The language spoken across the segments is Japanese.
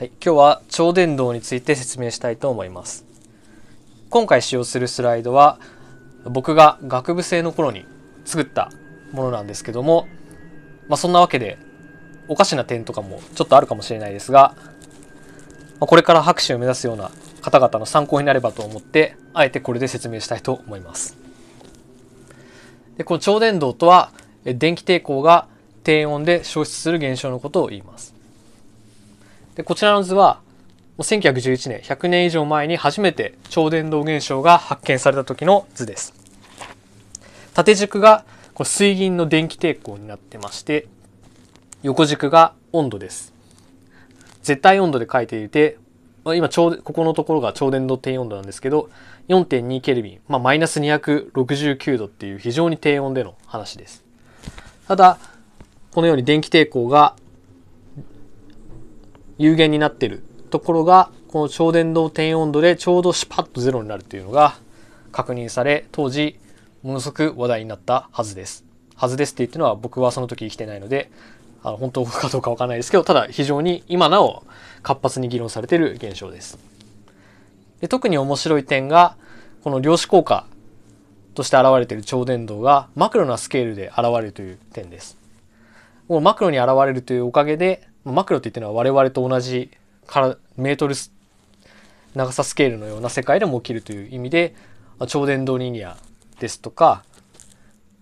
はい、今日は超伝導について説明したいと思います。今回使用するスライドは僕が学部生の頃に作ったものなんですけども、まあ、そんなわけでおかしな点とかもちょっとあるかもしれないですが、まあ、これから拍手を目指すような方々の参考になればと思ってあえてこれで説明したいと思います。でこの超電導とは電気抵抗が低温で消失する現象のことを言います。でこちらの図は1911年100年以上前に初めて超伝導現象が発見された時の図です縦軸がこ水銀の電気抵抗になってまして横軸が温度です絶対温度で書いていて今超ここのところが超伝導低温度なんですけど4.2ケルビン、まあ、マイナス269度っていう非常に低温での話ですただこのように電気抵抗が有限になってるところがこの超伝導低温度でちょうどシュパッとゼロになるというのが確認され当時ものすごく話題になったはずです。はずですって言ってのは僕はその時生きてないのであの本当かどうかわからないですけどただ非常に今なお活発に議論されている現象です。で特に面白い点がこの量子効果として現れている超伝導がマクロなスケールで現れるという点です。もうマクロに現れるというおかげでマクロって言ってるのは我々と同じからメートル長さスケールのような世界でも起きるという意味で超電導リニアですとか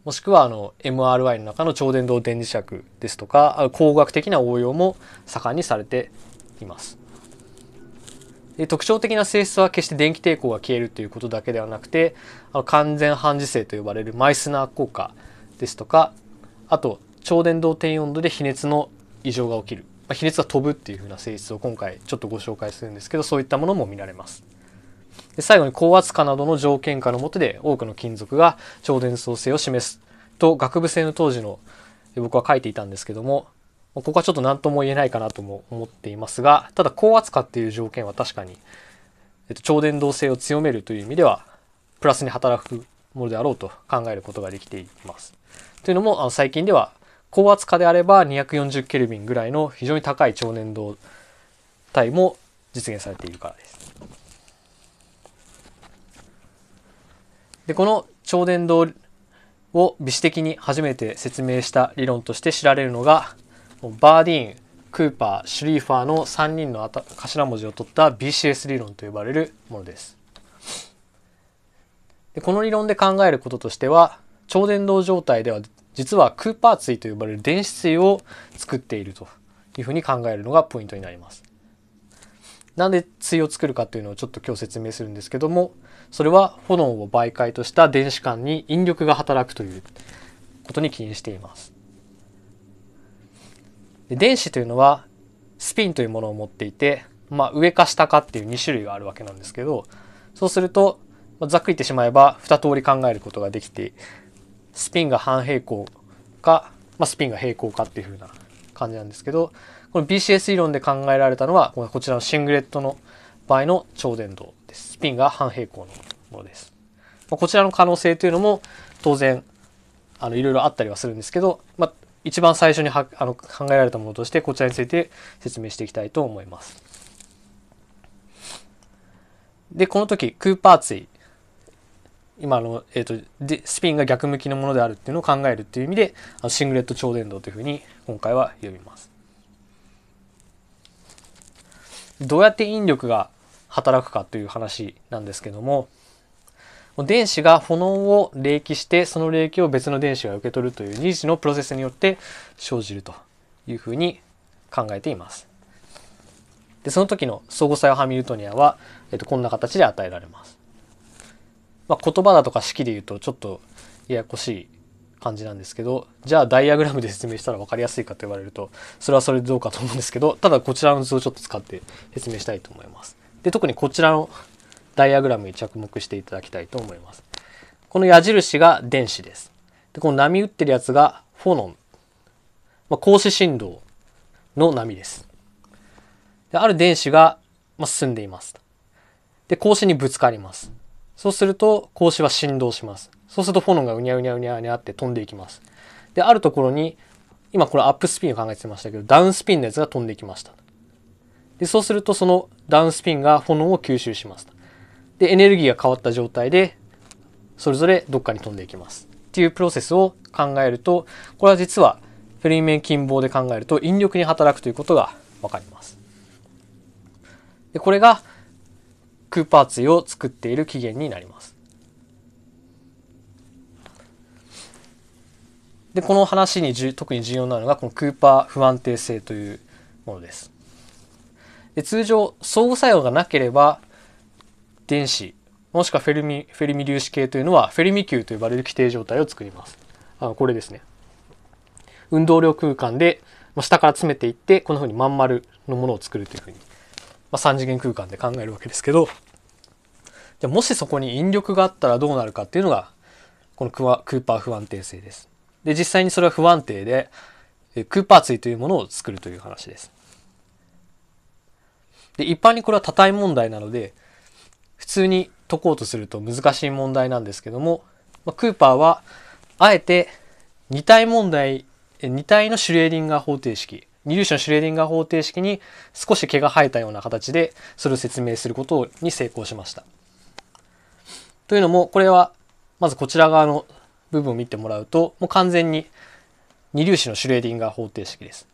もしくはあの MRI の中の超電導電磁石ですとか工学的な応用も盛んにされています。で特徴的な性質は決して電気抵抗が消えるということだけではなくてあの完全半磁性と呼ばれるマイスナー効果ですとかあと超電導低温度で比熱の異常が起きる、まあ、比熱が飛ぶっていう風な性質を今回ちょっとご紹介するんですけどそういったものも見られますで最後に高圧化などの条件下の下で多くの金属が超伝送性を示すと学部生の当時の僕は書いていたんですけどもここはちょっと何とも言えないかなとも思っていますがただ高圧化っていう条件は確かに、えっと、超伝導性を強めるという意味ではプラスに働くものであろうと考えることができています。というのもあの最近では高圧化であれば240ケルビンぐらいの非常に高い超粘度体も実現されているからです。でこの超伝導を微視的に初めて説明した理論として知られるのがバーディーンクーパーシュリーファーの3人の頭文字を取った BCS 理論と呼ばれるものです。でこの理論で考えることとしては超伝導状態では実はクーパー対と呼ばれる電子対を作っているというふうに考えるのがポイントになります。なんで対を作るかというのをちょっと今日説明するんですけどもそれは炎を媒介とした電子間に引力が働くということに起因しています。電子というのはスピンというものを持っていて、まあ、上か下かっていう2種類があるわけなんですけどそうすると、まあ、ざっくり言ってしまえば2通り考えることができてスピンが半平行か、まあ、スピンが平行かっていう風な感じなんですけど、この BCS 理論で考えられたのは、こちらのシングレットの場合の超伝導です。スピンが半平行のものです。こちらの可能性というのも当然、あの、いろいろあったりはするんですけど、まあ、一番最初にはあの考えられたものとして、こちらについて説明していきたいと思います。で、この時、クーパーツイ今の、えーと、でスピンが逆向きのものであるっていうのを考えるっていう意味であのシングレット超伝導というふうに今回は呼びます。どうやって引力が働くかという話なんですけども電子が炎を冷気してその冷気を別の電子が受け取るという二次のプロセスによって生じるというふうに考えています。でその時の相互作用ハミルトニアは、えっと、こんな形で与えられます。まあ、言葉だとか式で言うとちょっとややこしい感じなんですけどじゃあダイアグラムで説明したら分かりやすいかと言われるとそれはそれでどうかと思うんですけどただこちらの図をちょっと使って説明したいと思います。で特にこちらのダイアグラムに着目していただきたいと思います。この矢印が電子です。でこの波打ってるやつがフォノン、まあ、子振動の波です。である電子が、まあ、進んでいます。で格子にぶつかります。そうすると、格子は振動します。そうするとフォノンがうにゃうにゃうにゃうにゃって飛んでいきます。で、あるところに、今これアップスピンを考えてましたけど、ダウンスピンのやつが飛んできました。で、そうするとそのダウンスピンがフォノンを吸収します。で、エネルギーが変わった状態で、それぞれどっかに飛んでいきます。っていうプロセスを考えると、これは実はフェリーメン近傍で考えると引力に働くということがわかります。で、これがクーパーツを作っている起源になります。でこの話にじ特に重要なのがこのクーパー不安定性というものです。で通常相互作用がなければ電子もしくはフェルミフェルミ粒子系というのはフェルミ球と呼ばれる規定状態を作ります。あこれですね。運動量空間で下から詰めていってこんなふうにまん丸のものを作るというふうにあ、3次元空間で考えるわけですけど、じゃもしそこに引力があったらどうなるかっていうのが、このクワクーパー不安定性です。で、実際にそれは不安定で、クーパー対というものを作るという話です。で、一般にこれは多体問題なので、普通に解こうとすると難しい問題なんですけども、まあ、クーパーは、あえて2体問題、2体のシュレーディンガー方程式二粒子のシュレーディンガー方程式に少し毛が生えたような形でそれを説明することに成功しました。というのもこれはまずこちら側の部分を見てもらうともう完全に二粒子のシュレーディンガー方程式です。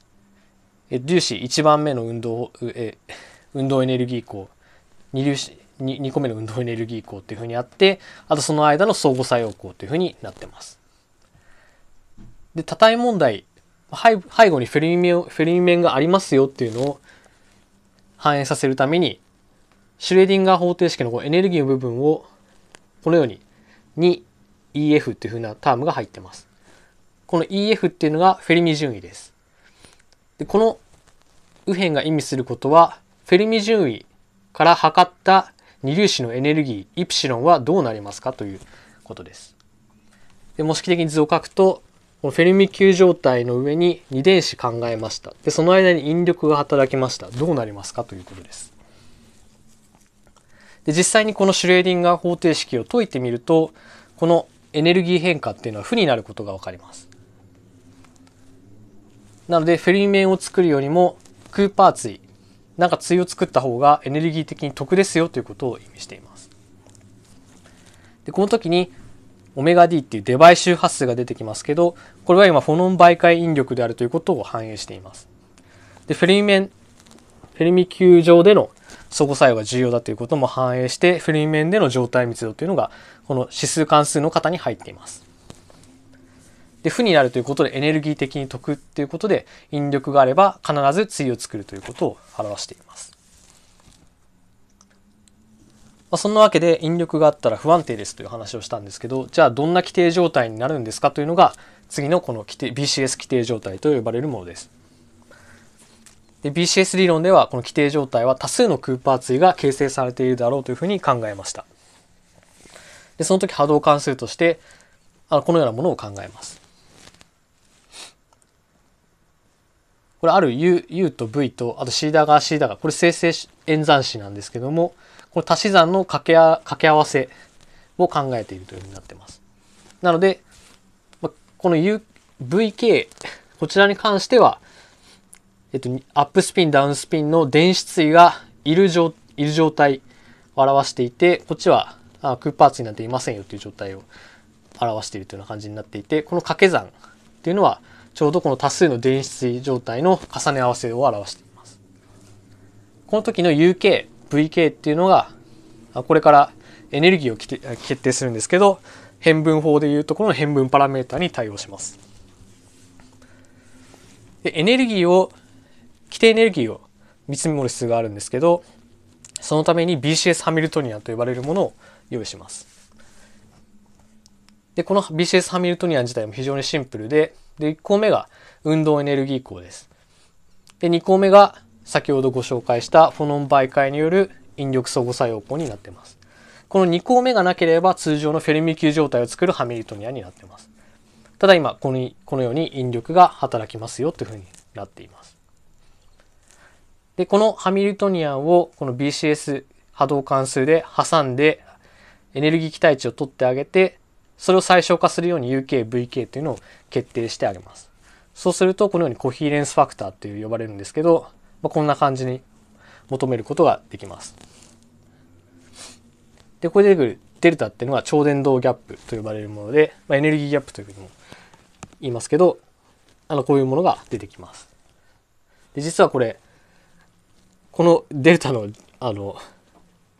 え粒子1番目の運動え運動エネルギー項二粒子 2, 2個目の運動エネルギー項っていうふうにあってあとその間の相互作用項というふうになってます。で多体問題背後にフェルミ面フェルミ面がありますよっていうのを反映させるためにシュレーディンガー方程式のこうエネルギーの部分をこのように 2EF っていうふうなタームが入ってます。この EF っていうのがフェルミ順位です。でこの右辺が意味することはフェルミ順位から測った二粒子のエネルギーイプシロンはどうなりますかということです。で模式的に図を書くとこのフェルミ級状態の上に2電子考えました。で、その間に引力が働きました。どうなりますかということです。で、実際にこのシュレーディンガー方程式を解いてみると、このエネルギー変化っていうのは負になることがわかります。なので、フェルミ面を作るよりも、クーパー対、なんか対を作った方がエネルギー的に得ですよということを意味しています。で、この時にオメガ D っていうデバイ周波数が出てきますけど、これは今フォノン媒介引力であるということを反映しています。で、フェルミ面、フェルミ球上での相互作用が重要だということも反映して、フェルミ面での状態密度というのが、この指数関数の型に入っています。で、負になるということでエネルギー的に得っていうことで、引力があれば必ず対を作るということを表しています。まあ、そんなわけで引力があったら不安定ですという話をしたんですけどじゃあどんな規定状態になるんですかというのが次のこの規定 BCS 規定状態と呼ばれるものです。で BCS 理論ではこの規定状態は多数のクーパー対が形成されているだろうというふうに考えました。でその時波動関数としてあのこのようなものを考えます。これある U, U と V とあと C だが C だがこれ生成演算子なんですけどもこれ足し算の掛け掛け合わせを考えているというふうになってます。なので、まあ、この、U、VK、こちらに関しては、えっと、アップスピン、ダウンスピンの電子対がいる状いる状態を表していて、こっちはあクーパーツになっていませんよという状態を表しているというような感じになっていて、この掛け算っていうのは、ちょうどこの多数の電子対状態の重ね合わせを表しています。この時の UK VK っていうのが、これからエネルギーを決定するんですけど、変分法でいうところの変分パラメータに対応します。でエネルギーを、規定エネルギーを見積もる必要があるんですけど、そのために BCS ハミルトニアと呼ばれるものを用意します。で、この BCS ハミルトニア自体も非常にシンプルで、で、1項目が運動エネルギー項です。で、2項目が先ほどご紹介したフォノン媒介による引力相互作用項になっています。この2項目がなければ通常のフェルミ級状態を作るハミルトニアになっています。ただ今この、このように引力が働きますよというふうになっています。で、このハミルトニアをこの BCS 波動関数で挟んでエネルギー期待値を取ってあげて、それを最小化するように UK、VK というのを決定してあげます。そうするとこのようにコヒーレンスファクターという呼ばれるんですけど、まあ、こんな感じに求めることができます。で、ここで出てくるデルタっていうのは超伝導ギャップと呼ばれるもので、まあ、エネルギーギャップというふうにも言いますけど、あの、こういうものが出てきます。で、実はこれ、このデルタの、あの、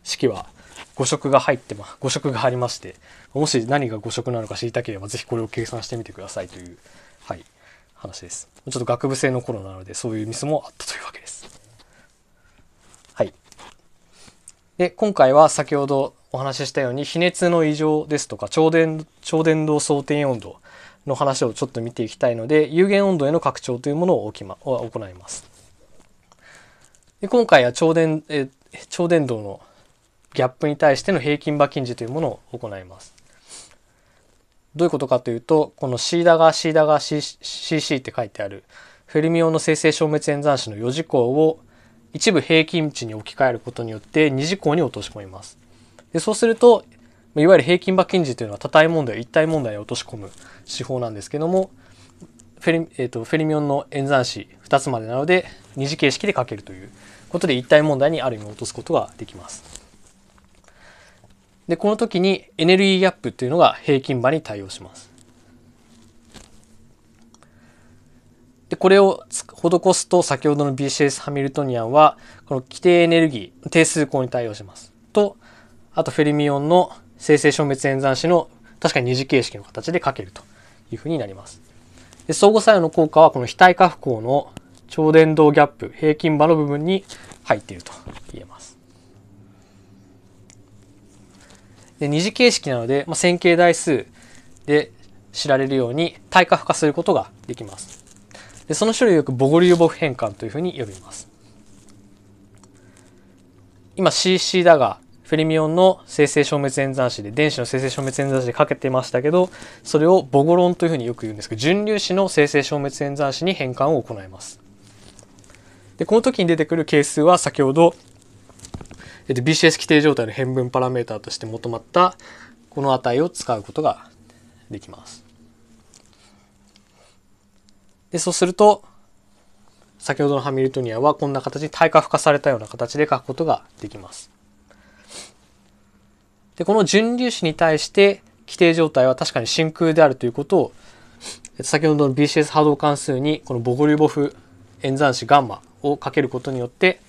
式は5色が入ってま、5色がありまして、もし何が5色なのか知りたければ、是非これを計算してみてくださいという話です。ちょっと学部生の頃なので、そういうミスもあったというわけです。はい。で、今回は先ほどお話ししたように、比熱の異常ですとか、超電超電導装填温度の話をちょっと見ていきたいので、有限温度への拡張というものを、ま、行います。で今回は超電え超電導のギャップに対しての平均馬近似というものを行います。どういうことかというと、この C だが C ガが CC って書いてある、フェルミオンの生成消滅演算子の4次項を一部平均値に置き換えることによって2次項に落とし込みます。でそうすると、いわゆる平均馬金似というのは多体問題、一体問題に落とし込む手法なんですけども、フェリ,、えーとフェリミオンの演算子2つまでなので2次形式で書けるということで一体問題にある意味落とすことができます。で、この時にエネルギーギャップっていうのが平均場に対応します。で、これを施すと先ほどの BCS ハミルトニアンはこの規定エネルギー、定数項に対応します。と、あとフェルミオンの生成消滅演算子の確かに二次形式の形で書けるというふうになります。で相互作用の効果はこの非対化不項の超伝導ギャップ平均場の部分に入っていると言えます。で二次形式なので、まあ、線形代数で知られるように対価負荷することができます。でその種類をよくボゴリューボフ変換というふうに呼びます。今 CC だが、フェリミオンの生成消滅演算子で、電子の生成消滅演算子でかけてましたけど、それをボゴロンというふうによく言うんですけど、純粒子の生成消滅演算子に変換を行います。で、この時に出てくる係数は先ほどえっと、BCS 規定状態の変分パラメータとして求まったこの値を使うことができます。でそうすると先ほどのハミルトニアはこんな形に対価付加されたような形で書くことができます。でこの準粒子に対して規定状態は確かに真空であるということを先ほどの BCS 波動関数にこのボゴリュボフ演算子ガンマをかけることによって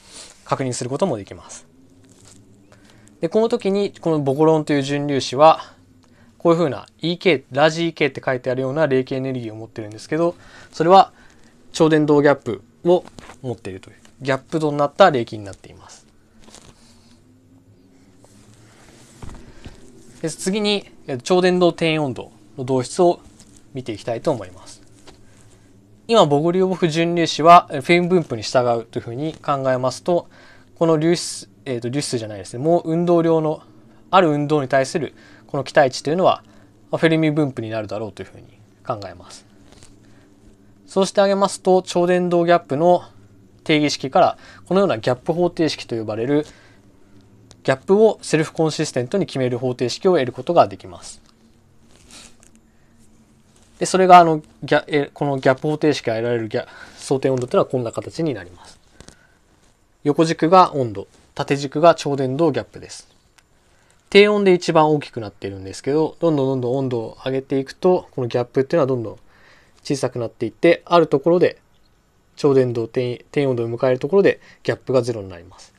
確認することもできます。で、この時にこのボゴロンという純粒子は、こういうふうな EK、ラージ EK って書いてあるような冷気エネルギーを持ってるんですけど、それは超電導ギャップを持っているという、ギャップとなった冷気になっています。で次に超電導低温度の導出を見ていきたいと思います。今、ボゴリオボフ純粒子はフェイム分布に従うというふうに考えますと、この粒子えー、と粒子じゃないですねもう運動量のある運動に対するこの期待値というのはフェルミ分布になるだろうというふうに考えます。そうしてあげますと超伝導ギャップの定義式からこのようなギャップ方程式と呼ばれるギャップをセルフコンシステントに決める方程式を得ることができます。でそれがあのギャえこのギャップ方程式が得られるギャ想定温度というのはこんな形になります。横軸が温度縦軸が超伝導ギャップです。低温で一番大きくなってるんですけど、どんどんどんどん温度を上げていくと、このギャップっていうのはどんどん小さくなっていって、あるところで超伝導低温度を迎えるところでギャップがゼロになります。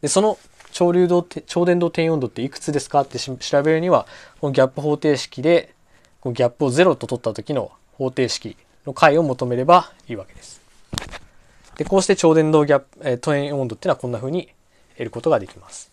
で、その超流動、超伝導低温度っていくつですかって調べるには、このギャップ方程式で、このギャップを0と取った時の方程式の解を求めればいいわけです。で、こうして超伝導ギャップ、えー、トエン温度っていうのはこんな風に得ることができます。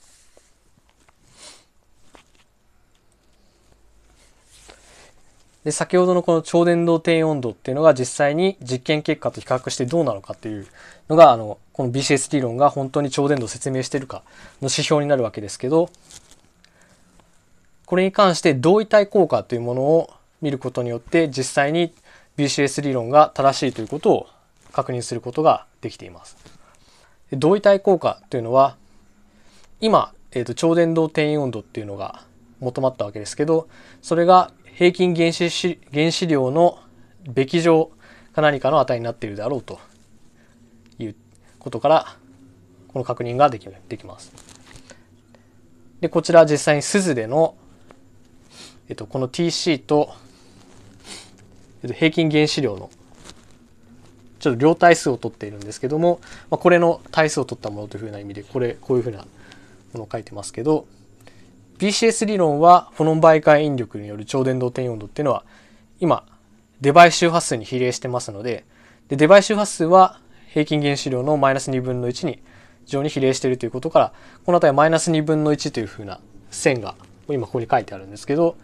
で、先ほどのこの超伝導低温度っていうのが実際に実験結果と比較してどうなのかっていうのが、あの、この BCS 理論が本当に超伝導を説明しているかの指標になるわけですけど、これに関して同位体効果というものを見ることによって実際に BCS 理論が正しいということを確認することができています。同位体効果というのは今、えーと、超電導転移温度っていうのが求まったわけですけどそれが平均原子原子量のべき上か何かの値になっているであろうということからこの確認ができできます。でこちら実際にずでの、えっと、この TC と、えっと、平均原子量のちょっと両対数を取っているんですけども、まあ、これの対数を取ったものというふうな意味でこれこういうふうなものを書いてますけど BCS 理論はフォノン媒介引力による超伝導転温度っていうのは今デバイ周波数に比例してますのででデバイ周波数は平均原子量のマイナス2分の1に非常に比例しているということからこの辺りマイナス2分の1というふうな線が今ここに書いてあるんですけど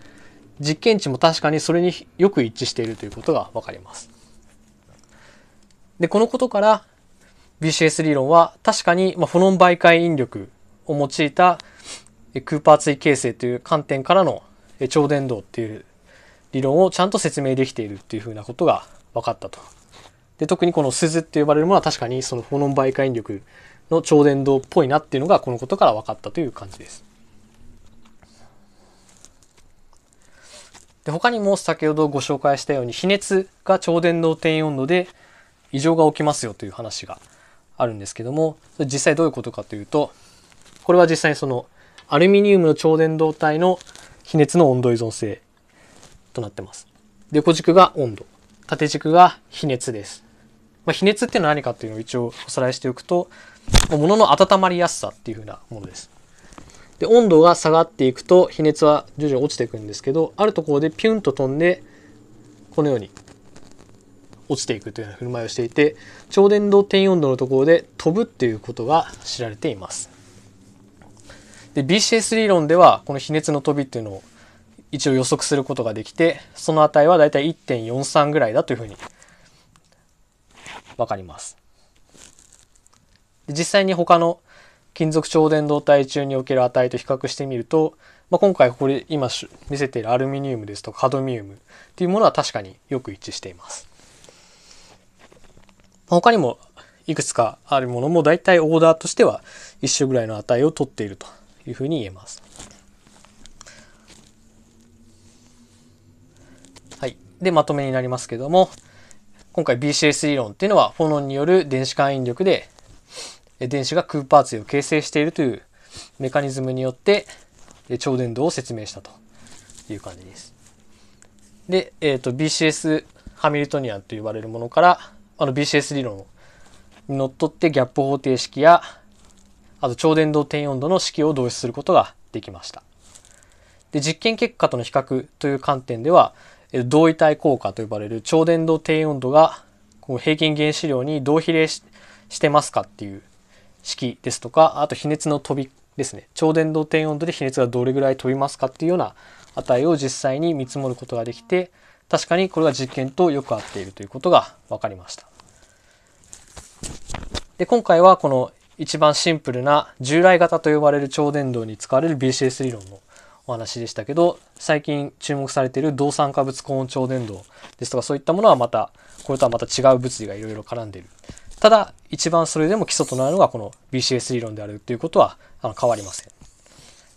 実験値も確かにそれによく一致しているということが分かります。で、このことから BCS 理論は確かに、まあ、フォノン媒介引力を用いたクーパー対形成という観点からの超伝導っていう理論をちゃんと説明できているっていうふうなことが分かったと。で特にこの鈴って呼ばれるものは確かにそのフォノン媒介引力の超伝導っぽいなっていうのがこのことから分かったという感じです。で他にも先ほどご紹介したように比熱が超伝導低温度で異常が起きますよという話があるんですけども、実際どういうことかというと、これは実際にそのアルミニウムの超伝導体の比熱の温度依存性となってます。で、横軸が温度、縦軸が比熱です。まあ、比熱っていうのは何かっていうのを一応おさらいしておくと、物の温まりやすさっていうふうなものです。で、温度が下がっていくと、比熱は徐々に落ちていくんですけど、あるところでピュンと飛んで、このように落ちていくというような振る舞いをしていて超伝導点温度のところで飛ぶっていうことが知られています。で BCS 理論ではこの比熱の飛びっていうのを一応予測することができてその値はだいたい1.43ぐらいだというふうに分かります。実際に他の金属超伝導体中における値と比較してみると、まあ、今回ここで今見せているアルミニウムですとかカドミウムっていうものは確かによく一致しています。他にもいくつかあるものも大体オーダーとしては一緒ぐらいの値を取っているというふうに言えます。はい。で、まとめになりますけども、今回 BCS 理論っていうのはフォノンによる電子間引力で電子が空パーツを形成しているというメカニズムによって超伝導を説明したという感じです。で、えーと BCS ハミルトニアンと呼ばれるものからあの BCS 理論にのっとってギャップ方程式やあと超伝導転温度の式を導出することができました。で実験結果との比較という観点では同位体効果と呼ばれる超伝導低温度がこう平均原子量にどう比例してますかっていう式ですとかあと比熱の飛びですね超伝導低温度で比熱がどれぐらい飛びますかっていうような値を実際に見積もることができて確かにこれは実験とよく合っているということが分かりました。で、今回はこの一番シンプルな従来型と呼ばれる超伝導に使われる BCS 理論のお話でしたけど、最近注目されている動産化物高温超伝導ですとかそういったものはまた、これとはまた違う物理がいろいろ絡んでいる。ただ、一番それでも基礎となるのがこの BCS 理論であるということはあの変わりません。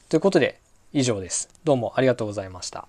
ということで、以上です。どうもありがとうございました。